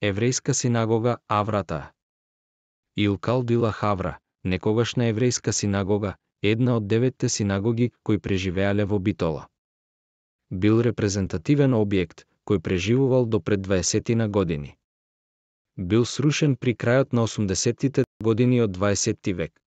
еврейска синагога Аврата. Илкал Дила Хавра, некогашна еврейска синагога, една от деветте синагоги, кои преживеале во Битола. Бил репрезентативен објект, кој преживувал до пред 20 на години. Бил срушен при крајот на 80-тите години од 20 век.